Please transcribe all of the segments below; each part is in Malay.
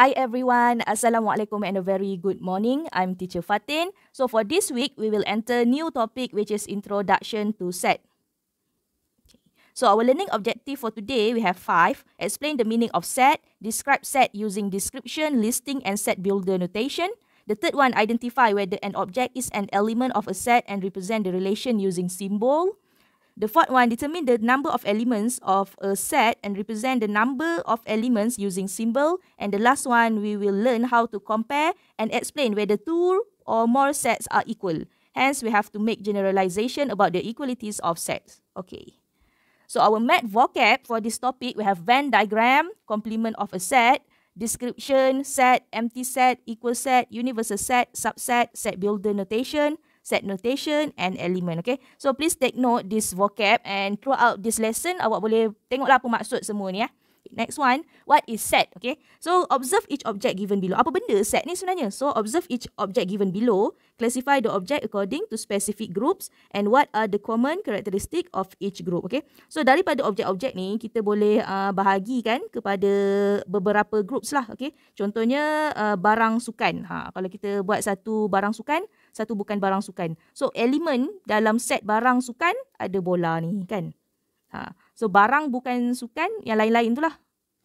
Hi everyone, Assalamualaikum and a very good morning. I'm Teacher Fatin. So for this week, we will enter new topic which is Introduction to SET. So our learning objective for today, we have five. Explain the meaning of set, describe set using description, listing, and set builder notation. The third one, identify whether an object is an element of a set and represent the relation using symbol. The fourth one, determine the number of elements of a set and represent the number of elements using symbol. And the last one, we will learn how to compare and explain whether two or more sets are equal. Hence, we have to make generalization about the equalities of sets. Okay. So our math vocab for this topic, we have Venn diagram, complement of a set, description, set, empty set, equal set, universal set, subset, set builder notation, set notation and element. Okay. So please take note this vocab and throughout this lesson, awak boleh tengoklah apa maksud semua ni ya. Next one, what is set? Okay. So observe each object given below. Apa benda set ni sebenarnya? So observe each object given below. Classify the object according to specific groups and what are the common characteristic of each group. Okay. So daripada objek-objek ni, kita boleh uh, kan kepada beberapa groups lah. Okay. Contohnya uh, barang sukan. Ha, kalau kita buat satu barang sukan, satu bukan barang sukan. So elemen dalam set barang sukan ada bola ni kan. Ha. So barang bukan sukan yang lain-lain itulah.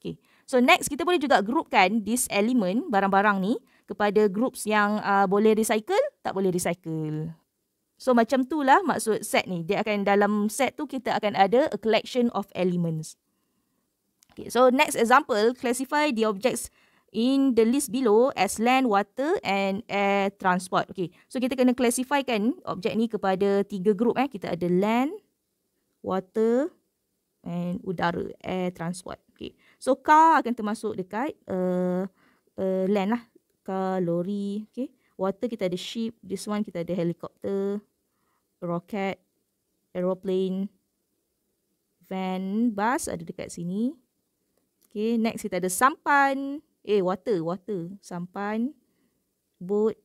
Okay. So next kita boleh juga groupkan this element barang-barang ni kepada groups yang uh, boleh recycle, tak boleh recycle. So macam tu lah maksud set ni. Dia akan dalam set tu kita akan ada a collection of elements. Okay, so next example, classify the objects in the list below as land, water and air transport. Okay, so kita kena classify kan objek ni kepada tiga group eh. Kita ada land, water and udara, air transport. Okay, so car akan termasuk dekat uh, uh, land lah. Car, lorry, okay. Water kita ada ship, this one kita ada helikopter, rocket, aeroplane, van, bus ada dekat sini. Okay, next kita ada sampan. Eh, water, water. Sampan, boat,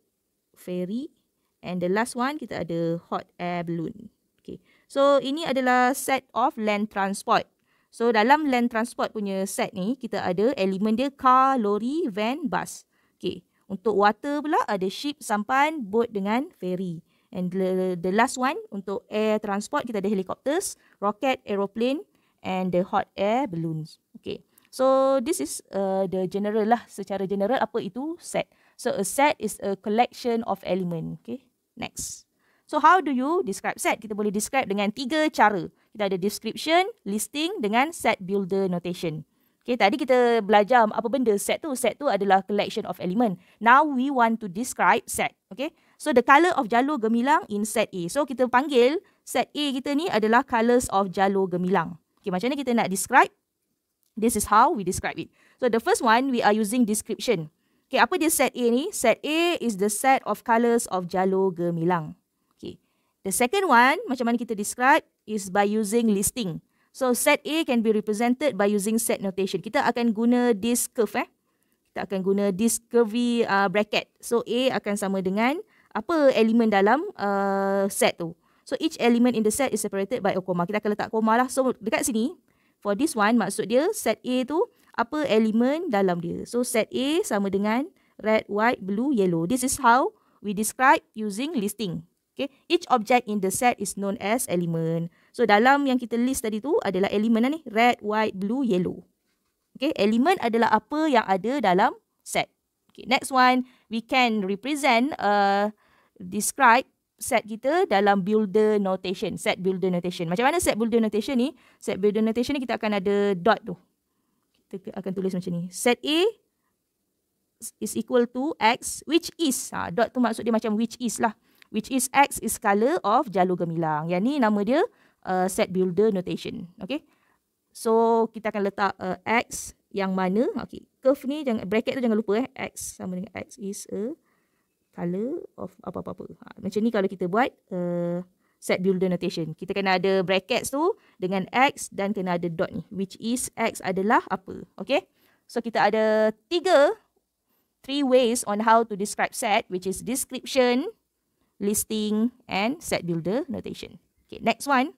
ferry. And the last one, kita ada hot air balloon. Okay. So, ini adalah set of land transport. So, dalam land transport punya set ni, kita ada elemen dia car, lori, van, bus. Okay. Untuk water pula, ada ship, sampan, boat dengan ferry. And the, the last one, untuk air transport, kita ada helikopters, rocket, aeroplane, and the hot air balloons. Okay. So this is uh, the general lah secara general apa itu set. So a set is a collection of element. Okay, next. So how do you describe set? Kita boleh describe dengan tiga cara. Kita ada description, listing dengan set builder notation. Okay, tadi kita belajar apa benda set tu. Set tu adalah collection of element. Now we want to describe set. Okay, so the color of jalur gemilang in set A. So kita panggil set A kita ni adalah colors of jalur gemilang. Okay, macam ni kita nak describe This is how we describe it. So the first one, we are using description. Okay, apa dia set A ni? Set A is the set of colours of jalur gemilang. Okay. The second one, macam mana kita describe, is by using listing. So set A can be represented by using set notation. Kita akan guna this curve eh. Kita akan guna this curvy uh, bracket. So A akan sama dengan apa elemen dalam uh, set tu. So each element in the set is separated by a comma. Kita akan letak comma lah. So dekat sini, for this one maksud dia set A tu apa elemen dalam dia. So set A sama dengan red, white, blue, yellow. This is how we describe using listing. Okay. Each object in the set is known as element. So dalam yang kita list tadi tu adalah elemen lah ni. Red, white, blue, yellow. Okay. element adalah apa yang ada dalam set. Okay. Next one, we can represent, uh, describe set kita dalam builder notation. Set builder notation. Macam mana set builder notation ni? Set builder notation ni kita akan ada dot tu. Kita akan tulis macam ni. Set A is equal to X which is. Ha, dot tu maksud dia macam which is lah. Which is X is color of jalur gemilang. Yang ni nama dia uh, set builder notation. Okay. So kita akan letak uh, X yang mana. Okay. Curve ni jangan, bracket tu jangan lupa eh. X sama dengan X is a uh, color of apa-apa-apa. Ha, macam ni kalau kita buat uh, set builder notation. Kita kena ada bracket tu dengan X dan kena ada dot ni. Which is X adalah apa. Okay. So kita ada tiga, three ways on how to describe set which is description, listing and set builder notation. Okay, next one.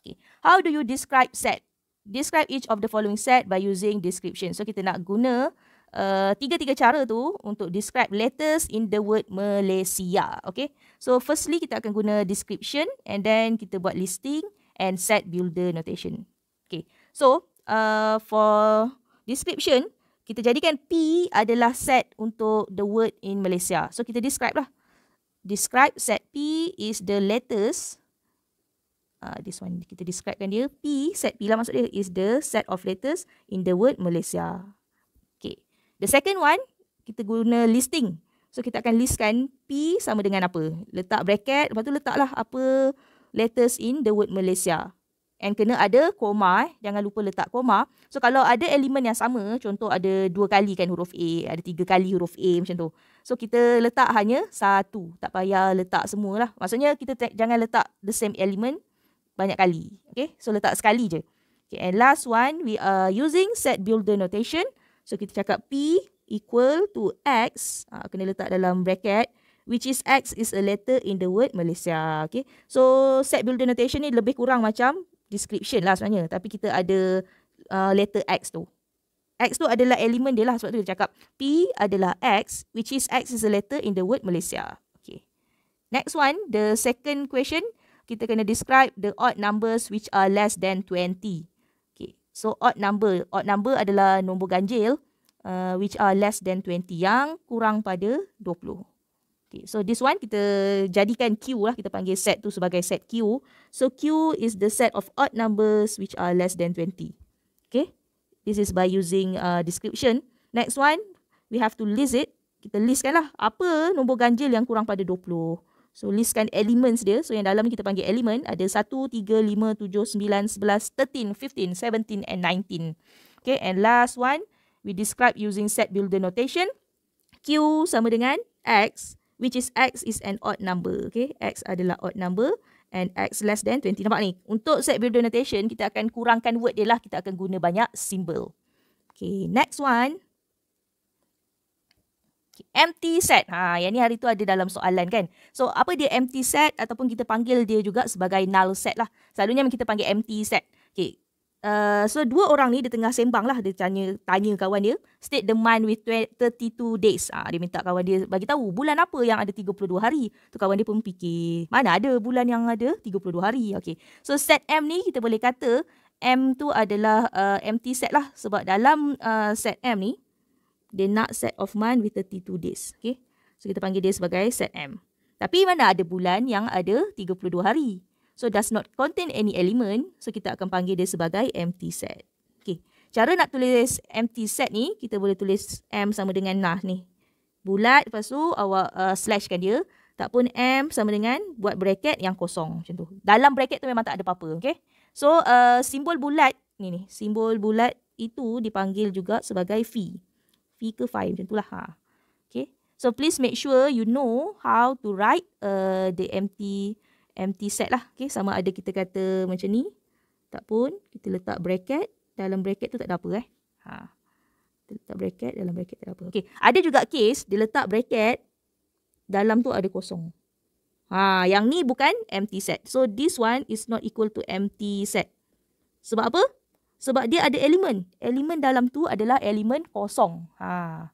Okay. How do you describe set? Describe each of the following set by using description. So kita nak guna uh, Uh, tiga-tiga cara tu untuk describe letters in the word Malaysia. Okay. So firstly kita akan guna description and then kita buat listing and set builder notation. Okay. So uh, for description, kita jadikan P adalah set untuk the word in Malaysia. So kita describe lah. Describe set P is the letters. Uh, this one kita describe kan dia. P, set P lah maksud dia, is the set of letters in the word Malaysia. The second one, kita guna listing. So kita akan listkan P sama dengan apa. Letak bracket, lepas tu letaklah apa letters in the word Malaysia. And kena ada koma, eh. jangan lupa letak koma. So kalau ada elemen yang sama, contoh ada dua kali kan huruf A, ada tiga kali huruf A macam tu. So kita letak hanya satu, tak payah letak semua lah. Maksudnya kita jangan letak the same element banyak kali. Okay, so letak sekali je. Okay, and last one, we are using set builder notation. So kita cakap P equal to X, uh, kena letak dalam bracket, which is X is a letter in the word Malaysia. Okay. So set builder notation ni lebih kurang macam description lah sebenarnya. Tapi kita ada uh, letter X tu. X tu adalah elemen dia lah sebab tu dia cakap P adalah X which is X is a letter in the word Malaysia. Okay. Next one, the second question, kita kena describe the odd numbers which are less than 20. So odd number, odd number adalah nombor ganjil uh, which are less than 20 yang kurang pada 20. Okay, so this one kita jadikan Q lah, kita panggil set tu sebagai set Q. So Q is the set of odd numbers which are less than 20. Okay, this is by using uh, description. Next one, we have to list it. Kita listkan lah apa nombor ganjil yang kurang pada 20. So listkan elements dia. So yang dalam ni kita panggil element ada 1, 3, 5, 7, 9, 11, 13, 15, 17 and 19. Okay and last one we describe using set builder notation. Q sama dengan X which is X is an odd number. Okay X adalah odd number and X less than 20. Nampak ni? Untuk set builder notation kita akan kurangkan word dia lah. Kita akan guna banyak symbol. Okay next one. Okay, empty set. Ha, yang ni hari tu ada dalam soalan kan. So, apa dia empty set ataupun kita panggil dia juga sebagai null set lah. Selalunya kita panggil empty set. Okay. Uh, so, dua orang ni dia tengah sembang lah. Dia tanya, tanya kawan dia. State the mind with 32 days. Ha, dia minta kawan dia bagi tahu bulan apa yang ada 32 hari. Tu kawan dia pun fikir mana ada bulan yang ada 32 hari. Okay. So, set M ni kita boleh kata M tu adalah uh, empty set lah. Sebab dalam uh, set M ni, dia nak set of month with 32 days. Okay. So, kita panggil dia sebagai set M. Tapi mana ada bulan yang ada 32 hari. So, does not contain any element. So, kita akan panggil dia sebagai empty set. Okay. Cara nak tulis empty set ni, kita boleh tulis M sama dengan nah ni. Bulat, lepas tu awak uh, slash kan dia. Tak pun M sama dengan buat bracket yang kosong macam tu. Dalam bracket tu memang tak ada apa-apa. Okay. So, uh, simbol bulat ni ni. Simbol bulat itu dipanggil juga sebagai fee figure 5 macam itulah ha. Okay. So please make sure you know how to write uh, the empty empty set lah. Okay. Sama ada kita kata macam ni. Tak pun. Kita letak bracket. Dalam bracket tu tak ada apa eh. Ha. Kita letak bracket. Dalam bracket tak ada apa. Okay. Ada juga case. Dia letak bracket. Dalam tu ada kosong. Ha. Yang ni bukan empty set. So this one is not equal to empty set. Sebab apa? sebab dia ada elemen. Elemen dalam tu adalah elemen kosong. Ha.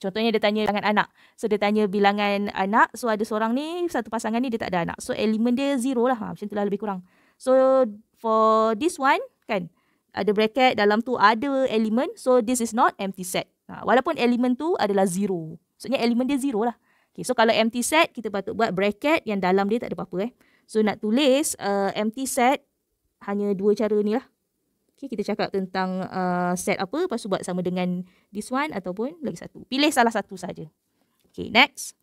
Contohnya dia tanya bilangan anak. So dia tanya bilangan anak. So ada seorang ni, satu pasangan ni dia tak ada anak. So elemen dia zero lah. Ha, macam itulah lebih kurang. So for this one kan, ada bracket dalam tu ada elemen. So this is not empty set. Ha, walaupun elemen tu adalah zero. Maksudnya elemen dia zero lah. Okay, so kalau empty set, kita patut buat bracket yang dalam dia tak ada apa-apa eh. So nak tulis uh, empty set, hanya dua cara ni lah. Okay, kita cakap tentang uh, set apa, lepas tu buat sama dengan this one ataupun lagi satu. Pilih salah satu saja. Okay, next.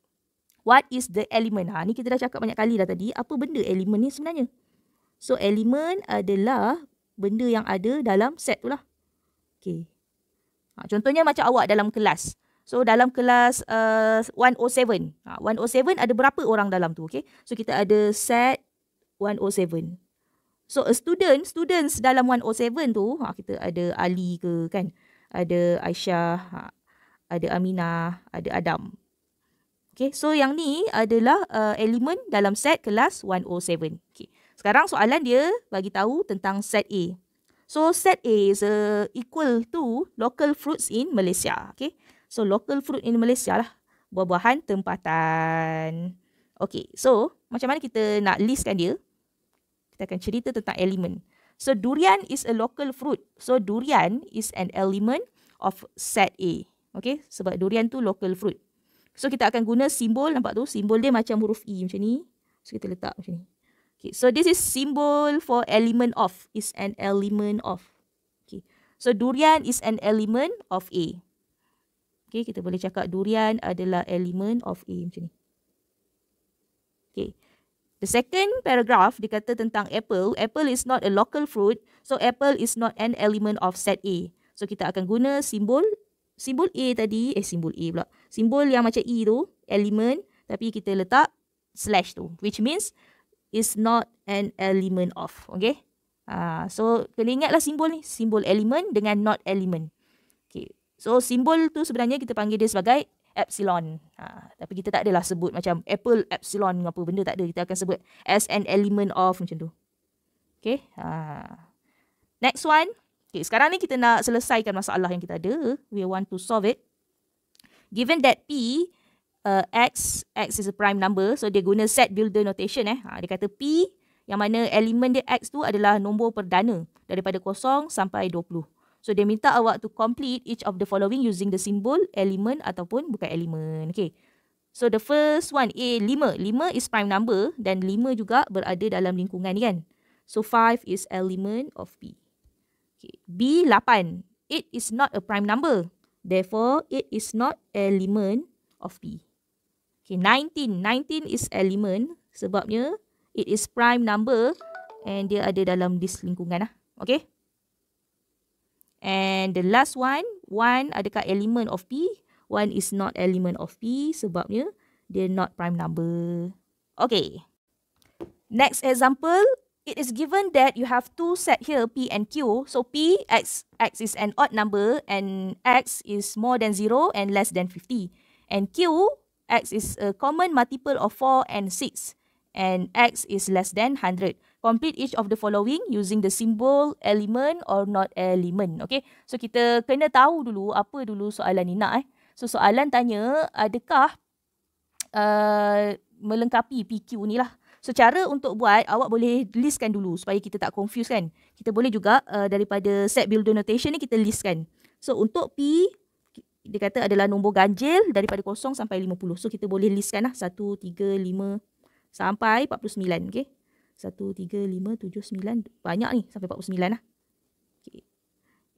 What is the element? Ha, ni kita dah cakap banyak kali dah tadi. Apa benda element ni sebenarnya? So, element adalah benda yang ada dalam set tu lah. Okay. Ha, contohnya macam awak dalam kelas. So, dalam kelas uh, 107. Ha, 107 ada berapa orang dalam tu? Okay. So, kita ada set 107. So a student, students dalam 107 tu, ha, kita ada Ali ke kan, ada Aisyah, ha, ada Aminah, ada Adam. Okay, so yang ni adalah uh, elemen dalam set kelas 107. Okay. Sekarang soalan dia bagi tahu tentang set A. So set A is uh, equal to local fruits in Malaysia. Okay, so local fruit in Malaysia lah. Buah-buahan tempatan. Okay, so macam mana kita nak listkan dia? kita akan cerita tentang elemen. So durian is a local fruit. So durian is an element of set A. Okay, sebab durian tu local fruit. So kita akan guna simbol, nampak tu? Simbol dia macam huruf E macam ni. So kita letak macam ni. Okay, so this is symbol for element of. Is an element of. Okay, so durian is an element of A. Okay, kita boleh cakap durian adalah element of A macam ni. The second paragraph dikata tentang apple. Apple is not a local fruit, so apple is not an element of set A. So kita akan guna simbol simbol A tadi, eh simbol A pula. Simbol yang macam E tu, element, tapi kita letak slash tu, which means is not an element of, okay? Uh, so kena ingatlah simbol ni, simbol element dengan not element. Okay, so simbol tu sebenarnya kita panggil dia sebagai epsilon. Ha, tapi kita tak adalah sebut macam apple epsilon apa benda tak ada. Kita akan sebut as an element of macam tu. Okay. Ha. Next one. Okay, sekarang ni kita nak selesaikan masalah yang kita ada. We want to solve it. Given that P, uh, X, X is a prime number. So, dia guna set builder notation. Eh. Ha, dia kata P yang mana element dia X tu adalah nombor perdana daripada kosong sampai 20. So dia minta awak to complete each of the following using the symbol, element ataupun bukan element. Okay. So the first one a lima. Lima is prime number dan lima juga berada dalam lingkungan ni kan. So five is element of B. Okay. b lapan. It is not a prime number. Therefore it is not element of B. Okay. Nineteen. Nineteen is element sebabnya it is prime number and dia ada dalam this lingkungan lah. Okay. And the last one, one adakah element of P? One is not element of P sebabnya dia not prime number. Okay. Next example, it is given that you have two set here, P and Q. So P, X, X is an odd number and X is more than 0 and less than 50. And Q, X is a common multiple of 4 and 6 and X is less than 100 complete each of the following using the symbol element or not element. Okay, so kita kena tahu dulu apa dulu soalan ni nak eh. So soalan tanya adakah uh, melengkapi PQ ni lah. So cara untuk buat awak boleh listkan dulu supaya kita tak confuse kan. Kita boleh juga uh, daripada set builder notation ni kita listkan. So untuk P dia kata adalah nombor ganjil daripada kosong sampai lima puluh. So kita boleh listkan lah 1, 3, 5 sampai sembilan. Okay. 1, 3, 5, 7, 9. Banyak ni sampai 49 lah. Okay.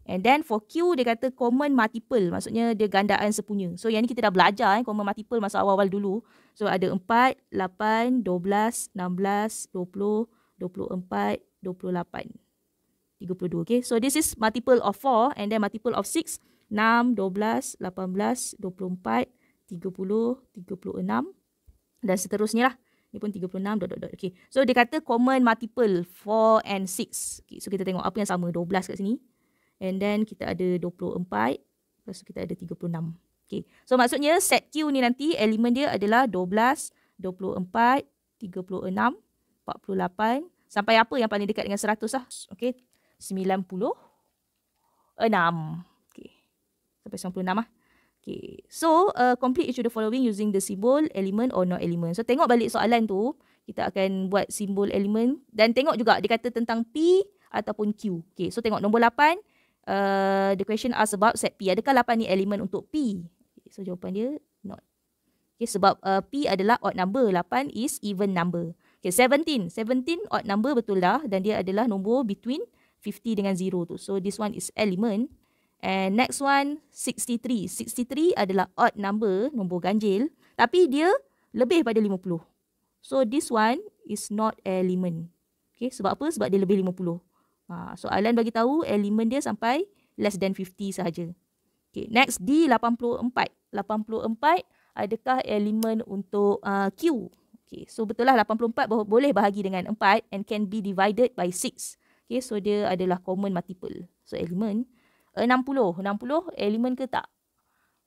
And then for Q, dia kata common multiple. Maksudnya dia gandaan sepunya. So yang ni kita dah belajar eh, common multiple masa awal-awal dulu. So ada 4, 8, 12, 16, 20, 24, 28. 32. Okay. So this is multiple of 4 and then multiple of 6. 6, 12, 18, 24, 30, 36 dan seterusnya lah. Ni pun 36 dot dot dot. okey. So dia kata common multiple 4 and 6. Okay. So kita tengok apa yang sama. 12 kat sini. And then kita ada 24. Lepas tu kita ada 36. Okey. So maksudnya set Q ni nanti elemen dia adalah 12, 24, 36, 48. Sampai apa yang paling dekat dengan 100 lah. Okay. 90. 6. Okay. Sampai 96 lah. Okay. So, uh, complete each of the following using the symbol, element or not element. So, tengok balik soalan tu. Kita akan buat simbol element. Dan tengok juga dia kata tentang P ataupun Q. Okay. So, tengok nombor 8. Uh, the question asks about set P. Adakah 8 ni element untuk P? Okay. So, jawapan dia not. Okay. Sebab uh, P adalah odd number. 8 is even number. Okay. 17. 17 odd number betul dah. Dan dia adalah nombor between 50 dengan 0 tu. So, this one is element. And next one, 63. 63 adalah odd number, nombor ganjil. Tapi dia lebih pada 50. So, this one is not element. Okay, sebab apa? Sebab dia lebih 50. Ha, soalan bagi tahu element dia sampai less than 50 sahaja. Okay, next, D84. 84 adakah element untuk uh, Q? Okay, so betul lah 84 boleh bahagi dengan 4 and can be divided by 6. Okay, so dia adalah common multiple. So, element. 60, 60 elemen ke tak?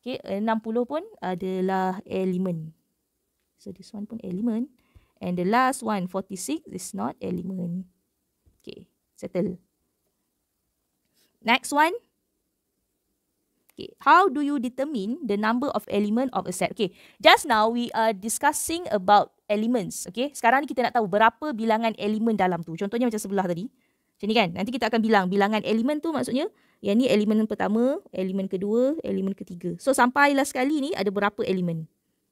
Okay, 60 eh, pun adalah elemen. So, this one pun element, And the last one, 46, is not element, Okay, settle. Next one. Okay, how do you determine the number of element of a set? Okay, just now we are discussing about elements. Okay, sekarang ni kita nak tahu berapa bilangan element dalam tu. Contohnya macam sebelah tadi. Macam ni kan, nanti kita akan bilang. Bilangan element tu maksudnya, yang ni elemen pertama, elemen kedua, elemen ketiga. So sampailah sekali ni ada berapa elemen.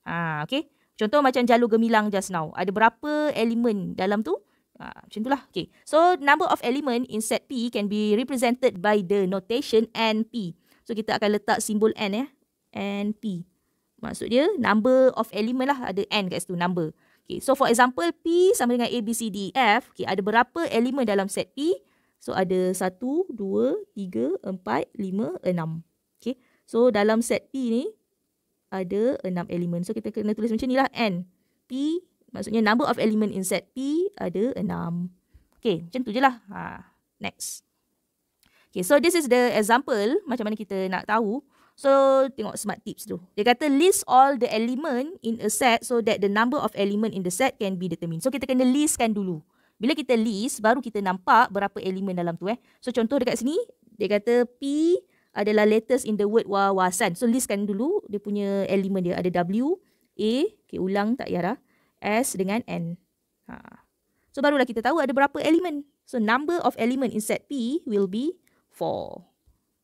Ha, okay. Contoh macam jalur gemilang just now. Ada berapa elemen dalam tu? Ha, macam itulah. Okay. So number of element in set P can be represented by the notation NP. So kita akan letak simbol N ya. Eh. NP. Maksud dia number of elemen lah. Ada N kat situ. Number. Okay. So for example P sama dengan A, B, C, D, e, F. Okay. Ada berapa elemen dalam set P? So ada 1, 2, 3, 4, 5, 6. Okay. So dalam set P ni ada 6 elemen. So kita kena tulis macam ni lah. N. P maksudnya number of element in set P ada 6. Okay. Macam tu je lah. Ha. Next. Okay. So this is the example macam mana kita nak tahu. So tengok smart tips tu. Dia kata list all the element in a set so that the number of element in the set can be determined. So kita kena listkan dulu. Bila kita list baru kita nampak berapa elemen dalam tu eh. So contoh dekat sini dia kata P adalah letters in the word wawasan. So listkan dulu dia punya elemen dia ada W, A, okay, ulang tak Yara, S dengan N. Ha. So barulah kita tahu ada berapa elemen. So number of element in set P will be 4.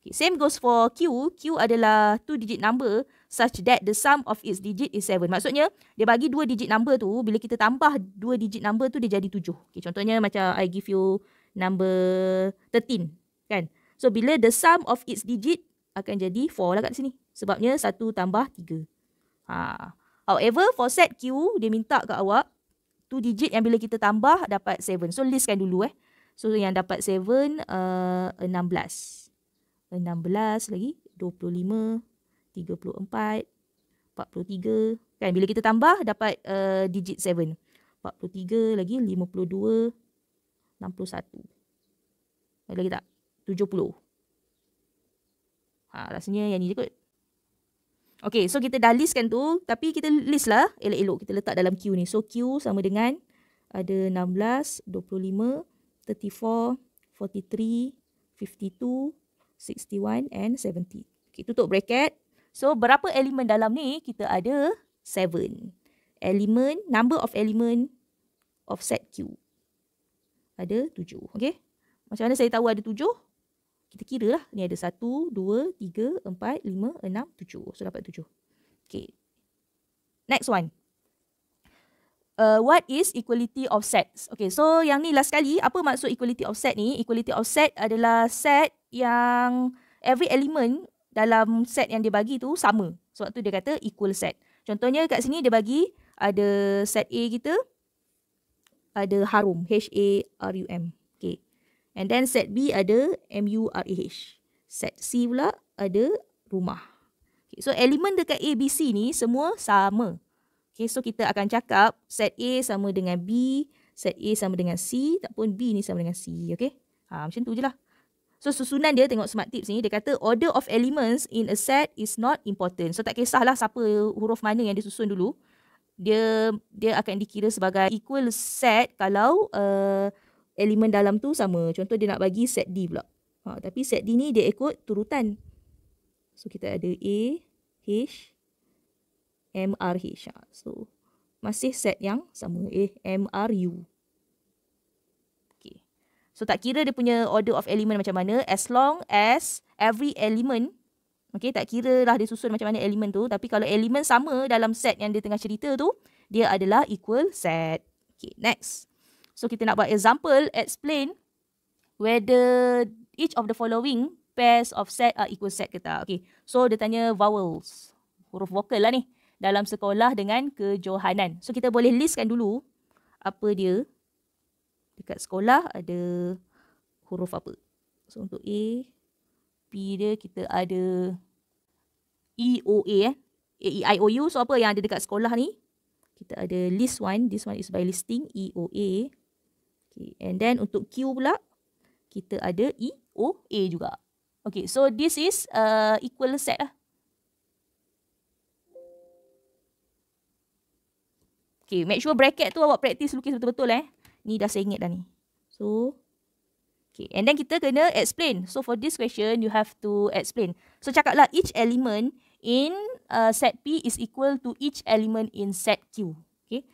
Okay, same goes for Q. Q adalah two digit number such that the sum of its digit is 7. Maksudnya, dia bagi dua digit number tu, bila kita tambah dua digit number tu, dia jadi 7. Okay, contohnya macam I give you number 13. Kan? So, bila the sum of its digit akan jadi 4 lah kat sini. Sebabnya 1 tambah 3. Ha. However, for set Q, dia minta kat awak 2 digit yang bila kita tambah dapat 7. So, listkan dulu eh. So, yang dapat 7, uh, 16. 16 lagi, 25, 34, 43. Kan bila kita tambah dapat uh, digit 7. 43 lagi 52, 61. Ada lagi tak? 70. Ha, rasanya yang ni je kot. Okay, so kita dah list kan tu. Tapi kita list lah elok-elok. Kita letak dalam Q ni. So Q sama dengan ada 16, 25, 34, 43, 52, 61. And 70 Okay tutup bracket So berapa elemen dalam ni? Kita ada 7. Elemen, number of elemen of set Q. Ada 7. Okay. Macam mana saya tahu ada 7? Kita kira lah. Ni ada 1, 2, 3, 4, 5, 6, 7. So dapat 7. Okay. Next one. Uh, what is equality of sets? Okay, so yang ni last sekali. Apa maksud equality of set ni? Equality of set adalah set yang every element dalam set yang dia bagi tu sama. Sebab tu dia kata equal set. Contohnya kat sini dia bagi ada set A kita. Ada harum. H-A-R-U-M. Okay. And then set B ada M-U-R-A-H. Set C pula ada rumah. Okay. So elemen dekat A, B, C ni semua sama. Okay. So kita akan cakap set A sama dengan B. Set A sama dengan C. Tak pun B ni sama dengan C. Okay. Ha, macam tu je lah. So susunan dia tengok smart tips ni dia kata order of elements in a set is not important. So tak kisahlah siapa huruf mana yang dia susun dulu. Dia dia akan dikira sebagai equal set kalau uh, elemen dalam tu sama. Contoh dia nak bagi set D pula. Ha, tapi set D ni dia ikut turutan. So kita ada A, H, M, R, H. Ha, so masih set yang sama. A, eh, M, R, U. So tak kira dia punya order of element macam mana, as long as every element, okay, tak kira lah dia susun macam mana element tu, tapi kalau element sama dalam set yang dia tengah cerita tu, dia adalah equal set. Okay, next. So kita nak buat example, explain whether each of the following pairs of set are equal set ke tak. Okay, so dia tanya vowels, huruf vokal lah ni, dalam sekolah dengan kejohanan. So kita boleh listkan dulu apa dia dekat sekolah ada huruf apa. So untuk A, B dia kita ada E, O, A eh. A, E, I, O, U. So apa yang ada dekat sekolah ni? Kita ada list one. This one is by listing E, O, A. Okay. And then untuk Q pula, kita ada E, O, A juga. Okay, so this is uh, equal set lah. Okay, make sure bracket tu awak praktis lukis betul-betul eh. Ni dah sengit dah ni. So, okay. And then kita kena explain. So, for this question, you have to explain. So, cakaplah each element in uh, set P is equal to each element in set Q. Okay.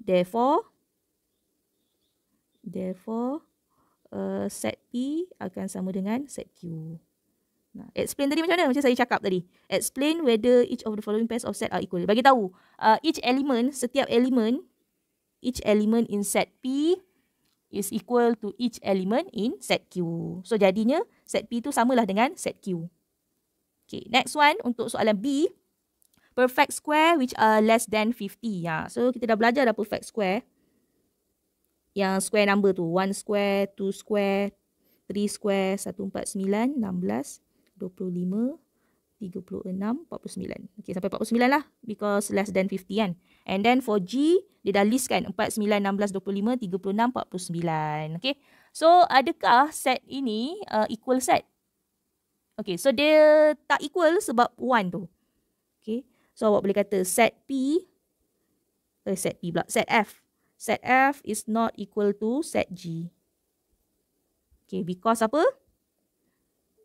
Therefore, therefore uh, set P akan sama dengan set Q. Nah, explain tadi macam mana? Macam saya cakap tadi. Explain whether each of the following pairs of set are equal. Bagi tahu, uh, each element, setiap element each element in set P is equal to each element in set Q. So jadinya set P tu samalah dengan set Q. Okay, next one untuk soalan B. Perfect square which are less than 50. Ya. Ha, so kita dah belajar dah perfect square. Yang square number tu. 1 square, 2 square, 3 square, 149, 16, 25, 36, 49. Okay, sampai 49 lah. Because less than 50 kan. And then for G, dia dah list kan 4, 9, 16, 25, 36, 49. Okay. So, adakah set ini uh, equal set? Okay. So, dia tak equal sebab 1 tu. Okay. So, awak boleh kata set P. Eh, set P pula. Set F. Set F is not equal to set G. Okay. Because apa?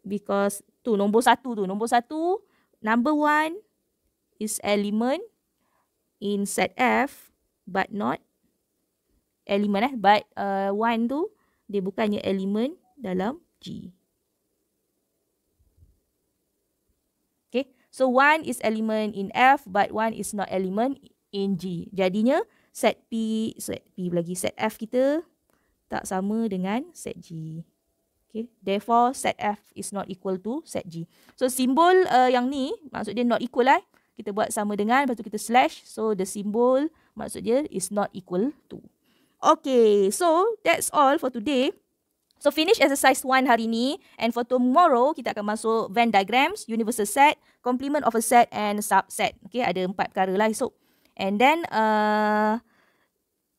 Because tu nombor satu tu. Nombor satu, number one is element in set F but not element. eh but uh, one tu dia bukannya element dalam G. Okay, so one is element in F but one is not element in G. Jadinya set P set P lagi set F kita tak sama dengan set G. Okay, therefore set F is not equal to set G. So simbol uh, yang ni maksud dia not equal lah. Eh? kita buat sama dengan lepas tu kita slash so the symbol maksud dia is not equal to okay so that's all for today So finish exercise one hari ni and for tomorrow kita akan masuk Venn diagrams, universal set, complement of a set and subset. Okay, ada empat perkara lah esok. And then uh,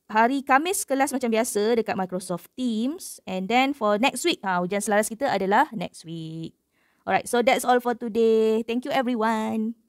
hari Kamis kelas macam biasa dekat Microsoft Teams and then for next week, ha, ujian selaras kita adalah next week. Alright, so that's all for today. Thank you everyone.